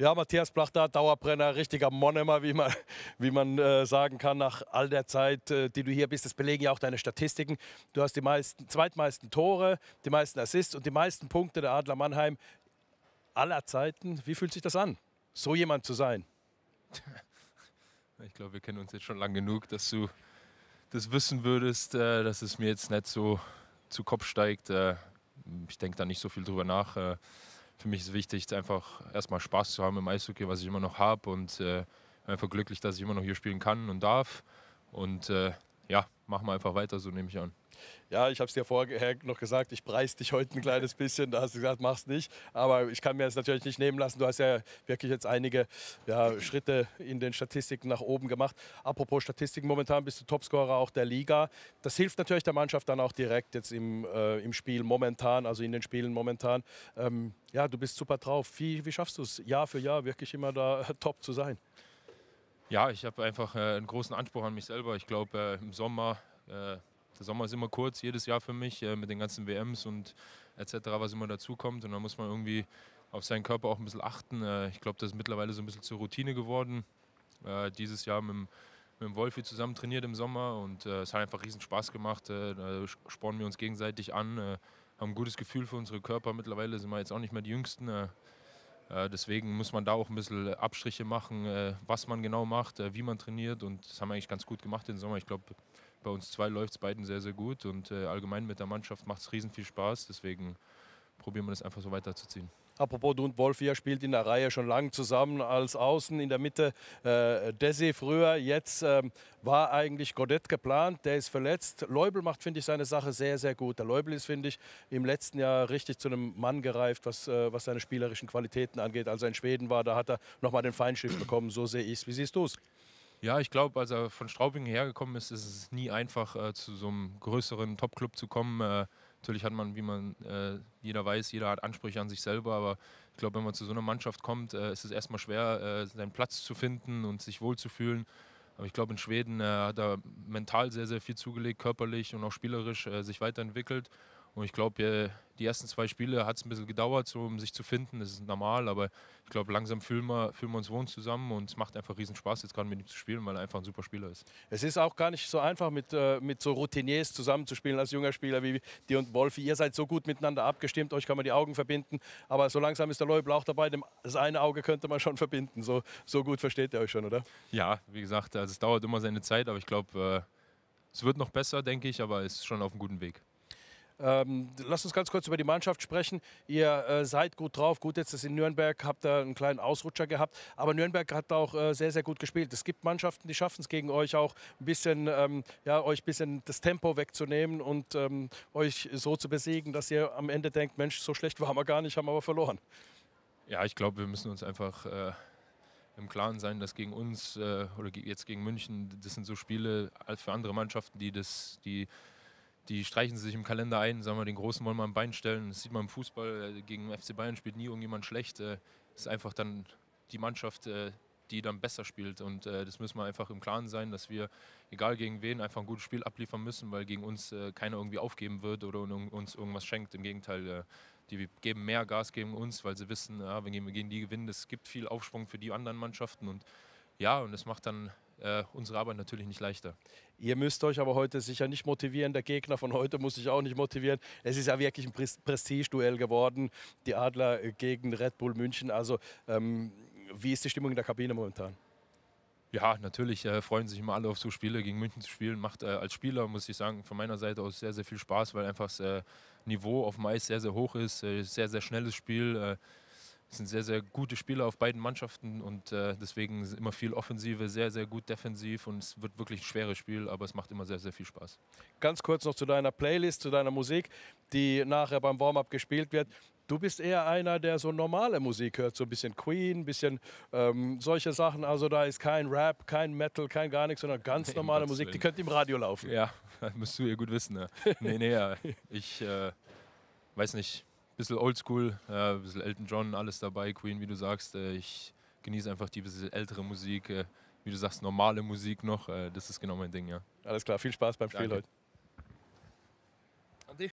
Ja, Matthias Plachter, Dauerbrenner, richtiger Monemer, wie man, wie man äh, sagen kann, nach all der Zeit, äh, die du hier bist. Das belegen ja auch deine Statistiken. Du hast die meisten, zweitmeisten Tore, die meisten Assists und die meisten Punkte der Adler Mannheim aller Zeiten. Wie fühlt sich das an, so jemand zu sein? Ich glaube, wir kennen uns jetzt schon lang genug, dass du das wissen würdest, äh, dass es mir jetzt nicht so zu Kopf steigt. Äh, ich denke da nicht so viel drüber nach äh, für mich ist wichtig, einfach erstmal Spaß zu haben im Eishockey, was ich immer noch habe und äh, einfach glücklich, dass ich immer noch hier spielen kann und darf. Und äh, ja, machen wir einfach weiter, so nehme ich an. Ja, ich habe es dir vorher noch gesagt, ich preise dich heute ein kleines bisschen. Da hast du gesagt, mach's nicht. Aber ich kann mir das natürlich nicht nehmen lassen. Du hast ja wirklich jetzt einige ja, Schritte in den Statistiken nach oben gemacht. Apropos Statistiken, momentan bist du Topscorer auch der Liga. Das hilft natürlich der Mannschaft dann auch direkt jetzt im, äh, im Spiel momentan, also in den Spielen momentan. Ähm, ja, du bist super drauf. Wie, wie schaffst du es, Jahr für Jahr wirklich immer da top zu sein? Ja, ich habe einfach äh, einen großen Anspruch an mich selber. Ich glaube, äh, im Sommer, äh, der Sommer ist immer kurz, jedes Jahr für mich, äh, mit den ganzen WMs und etc., was immer dazukommt. Und da muss man irgendwie auf seinen Körper auch ein bisschen achten. Äh, ich glaube, das ist mittlerweile so ein bisschen zur Routine geworden. Äh, dieses Jahr mit dem, mit dem Wolfi zusammen trainiert im Sommer und es hat einfach riesen Spaß gemacht. da spornen wir uns gegenseitig an, haben ein gutes Gefühl für unsere Körper. Mittlerweile sind wir jetzt auch nicht mehr die Jüngsten. Äh, deswegen muss man da auch ein bisschen äh, Abstriche machen, äh, was man genau macht, wie man trainiert. Und das haben wir eigentlich ganz gut gemacht den Sommer. Ich glaube, bei uns zwei läuft es beiden sehr, sehr gut. Und allgemein mit der Mannschaft macht es riesen viel Spaß. Deswegen probieren wir das einfach so weiterzuziehen. Apropos Dund Wolfia spielt in der Reihe schon lange zusammen als Außen in der Mitte äh, Desi früher. Jetzt ähm, war eigentlich Godet geplant, der ist verletzt. Leubel macht, finde ich, seine Sache sehr, sehr gut. Der Leubel ist, finde ich, im letzten Jahr richtig zu einem Mann gereift, was, äh, was seine spielerischen Qualitäten angeht. Als er in Schweden war, da hat er nochmal den Feinschiff bekommen. So sehe ich es. Wie siehst du es? Ja, ich glaube, als er von Straubing hergekommen ist, ist es nie einfach, äh, zu so einem größeren Top-Club zu kommen. Äh, Natürlich hat man, wie man äh, jeder weiß, jeder hat Ansprüche an sich selber, aber ich glaube, wenn man zu so einer Mannschaft kommt, äh, ist es erstmal schwer, äh, seinen Platz zu finden und sich wohlzufühlen. Aber ich glaube, in Schweden äh, hat er mental sehr, sehr viel zugelegt, körperlich und auch spielerisch äh, sich weiterentwickelt. Und ich glaube, die ersten zwei Spiele hat es ein bisschen gedauert, so, um sich zu finden. Das ist normal, aber ich glaube, langsam fühlen wir, fühlen wir uns wohl zusammen und es macht einfach riesen Spaß, jetzt gerade mit ihm zu spielen, weil er einfach ein super Spieler ist. Es ist auch gar nicht so einfach, mit, äh, mit so Routiniers zusammenzuspielen als junger Spieler wie dir und Wolfi. Ihr seid so gut miteinander abgestimmt, euch kann man die Augen verbinden, aber so langsam ist der Leubel auch dabei. Das eine Auge könnte man schon verbinden. So, so gut versteht ihr euch schon, oder? Ja, wie gesagt, also es dauert immer seine Zeit, aber ich glaube, äh, es wird noch besser, denke ich, aber es ist schon auf einem guten Weg. Ähm, lasst uns ganz kurz über die Mannschaft sprechen. Ihr äh, seid gut drauf. Gut, jetzt ist in Nürnberg, habt da einen kleinen Ausrutscher gehabt. Aber Nürnberg hat auch äh, sehr, sehr gut gespielt. Es gibt Mannschaften, die schaffen es gegen euch auch ein bisschen, ähm, ja, euch ein bisschen das Tempo wegzunehmen und ähm, euch so zu besiegen, dass ihr am Ende denkt, Mensch, so schlecht waren wir gar nicht, haben aber verloren. Ja, ich glaube, wir müssen uns einfach... Äh im Klaren sein, dass gegen uns äh, oder jetzt gegen München, das sind so Spiele für andere Mannschaften, die das, die die streichen sich im Kalender ein, sagen wir, den Großen wollen wir am Bein stellen. Das sieht man im Fußball, äh, gegen FC Bayern spielt nie irgendjemand schlecht. Es äh, ist einfach dann die Mannschaft, äh, die dann besser spielt. Und das müssen wir einfach im Klaren sein, dass wir, egal gegen wen, einfach ein gutes Spiel abliefern müssen, weil gegen uns keiner irgendwie aufgeben wird oder uns irgendwas schenkt. Im Gegenteil, die geben mehr Gas gegen uns, weil sie wissen, wenn wir gegen die gewinnen, es gibt viel Aufschwung für die anderen Mannschaften. Und ja, und es macht dann äh, unsere Arbeit natürlich nicht leichter. Ihr müsst euch aber heute sicher nicht motivieren. Der Gegner von heute muss sich auch nicht motivieren. Es ist ja wirklich ein Prestigeduell geworden, die Adler äh, gegen Red Bull München. Also ähm, wie ist die Stimmung in der Kabine momentan? Ja, natürlich äh, freuen sich immer alle auf so Spiele. Gegen München zu spielen macht äh, als Spieler, muss ich sagen, von meiner Seite aus sehr, sehr viel Spaß, weil einfach das äh, Niveau auf dem Eis sehr, sehr hoch ist. Äh, sehr, sehr schnelles Spiel es sind sehr, sehr gute Spieler auf beiden Mannschaften und äh, deswegen immer viel Offensive, sehr, sehr gut defensiv und es wird wirklich ein schweres Spiel, aber es macht immer sehr, sehr viel Spaß. Ganz kurz noch zu deiner Playlist, zu deiner Musik, die nachher beim Warm-up gespielt wird. Du bist eher einer, der so normale Musik hört, so ein bisschen Queen, ein bisschen ähm, solche Sachen. Also da ist kein Rap, kein Metal, kein gar nichts, sondern ganz normale Musik. Willen. Die könnte im Radio laufen. Ja, müsst du ihr gut wissen. Ne? nee, nee, ja. ich äh, weiß nicht bisschen oldschool, ja, ein bisschen Elton John, alles dabei, Queen, wie du sagst. Äh, ich genieße einfach die bisschen ältere Musik, äh, wie du sagst, normale Musik noch. Äh, das ist genau mein Ding, ja. Alles klar, viel Spaß beim Spiel Danke. heute.